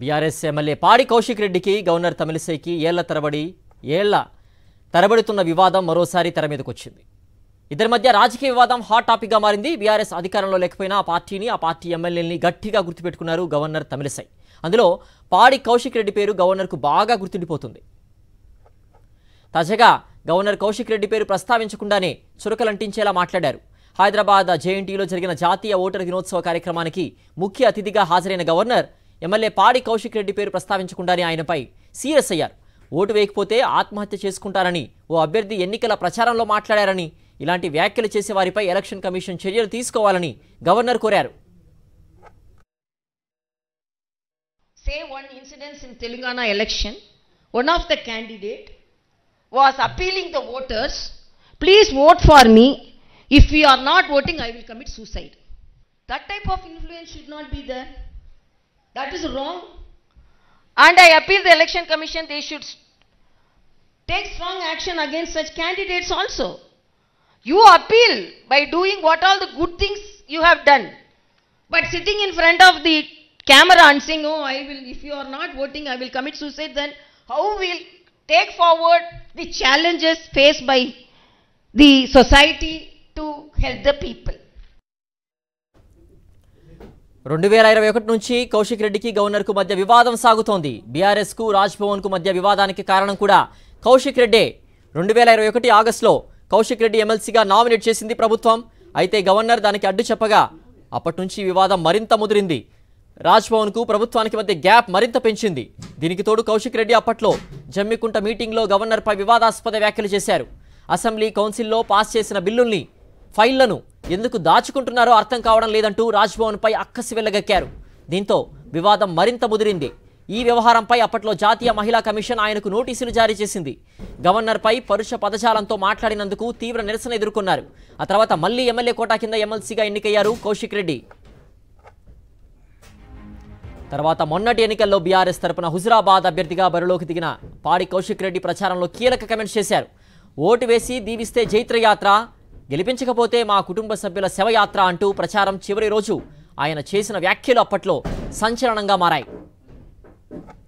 BRS MLA పాడి కౌశిక్ రెడ్డికి governor తమిళిసైకి ఏళ్ల తరబడి ఏళ్ల తరబడుతున్న వివాదం మరోసారి తెర మీదకు వచ్చింది ఇద్దరి మధ్య రాజకీయ వివాదం హాట్ టాపిక్గా మారింది బీఆర్ఎస్ అధికారంలో లేకపోయినా ఆ పార్టీని ఆ పార్టీ ఎమ్మెల్యేని గట్టిగా గుర్తుపెట్టుకున్నారు గవర్నర్ తమిళిసై అందులో పాడి కౌశిక్ రెడ్డి పేరు గవర్నర్కు బాగా గుర్తుండిపోతుంది తాజాగా గవర్నర్ కౌశిక్ రెడ్డి పేరు ప్రస్తావించకుండానే చురకలంటించేలా మాట్లాడారు హైదరాబాద్ జేఎన్టీలో జరిగిన జాతీయ ఓటర్ దినోత్సవ కార్యక్రమానికి ముఖ్య అతిథిగా హాజరైన గవర్నర్ ఎమ్మెల్యే పాడి కౌశిక్ రెడ్డి పేరు ప్రస్తావించకుండాని ఆయనపై సీఎస్ఐఆర్ ఓటు వేయకపోతే ఆత్మహత్య చేసుకుంటారని ఓ అభ్యర్థి ఎన్నికల ప్రచారంలో మాట్లాడారని ఇలాంటి వ్యాఖ్యలు చేసే వారిపై ఎలక్షన్ కమిషన్ చర్యలు తీసుకోవాలని గవర్నర్ కోరారు say one incidence in Telangana election one of the candidate was appealing the please vote for if you are suicide that type of influence not That is wrong. And I appeal the Election Commission, they should take strong action against such candidates also. You appeal by doing what all the good things you have done. But sitting in front of the camera and saying, oh, I will, if you are not voting, I will commit suicide, then how will take forward the challenges faced by the society to help the people? రెండు వేల ఇరవై ఒకటి నుంచి కౌశిక్ రెడ్డికి గవర్నర్కు మధ్య వివాదం సాగుతోంది బీఆర్ఎస్కు రాజ్భవన్కు మధ్య వివాదానికి కారణం కూడా కౌశిక్ రెడ్డే రెండు వేల ఇరవై ఒకటి ఆగస్టులో కౌశిక్ రెడ్డి ఎమ్మెల్సీగా నామినేట్ చేసింది ప్రభుత్వం అయితే గవర్నర్ దానికి అడ్డు చెప్పగా అప్పటి నుంచి వివాదం మరింత ముదిరింది రాజ్భవన్కు ప్రభుత్వానికి మధ్య గ్యాప్ మరింత పెంచింది దీనికి తోడు కౌశిక్ రెడ్డి అప్పట్లో జమ్మికుంట మీటింగ్లో గవర్నర్పై వివాదాస్పద వ్యాఖ్యలు చేశారు అసెంబ్లీ కౌన్సిల్లో పాస్ చేసిన బిల్లుల్ని ఫైళ్లను ఎందుకు దాచుకుంటున్నారో అర్థం కావడం లేదంటూ రాజ్భవన్పై అక్కసి వెళ్ళగక్కారు దీంతో వివాదం మరింత ముదిరింది ఈ వ్యవహారంపై అప్పట్లో జాతీయ మహిళా కమిషన్ ఆయనకు నోటీసులు జారీ చేసింది గవర్నర్పై పరుష పదజాలంతో మాట్లాడినందుకు తీవ్ర నిరసన ఎదుర్కొన్నారు ఆ తర్వాత మళ్లీ ఎమ్మెల్యే కోటా కింద ఎమ్మెల్సీగా ఎన్నికయ్యారు కౌశిక్ రెడ్డి తర్వాత మొన్నటి ఎన్నికల్లో బీఆర్ఎస్ తరపున హుజురాబాద్ అభ్యర్థిగా బరిలోకి దిగిన పాడి కౌశిక్ రెడ్డి ప్రచారంలో కీలక కమెంట్స్ చేశారు ఓటు వేసి దీవిస్తే జైత్రయాత్ర గెలిపించకపోతే మా కుటుంబ సభ్యుల శవయాత్ర అంటూ ప్రచారం చివరి రోజు ఆయన చేసిన వ్యాఖ్యలు అప్పట్లో సంచలనంగా మారాయి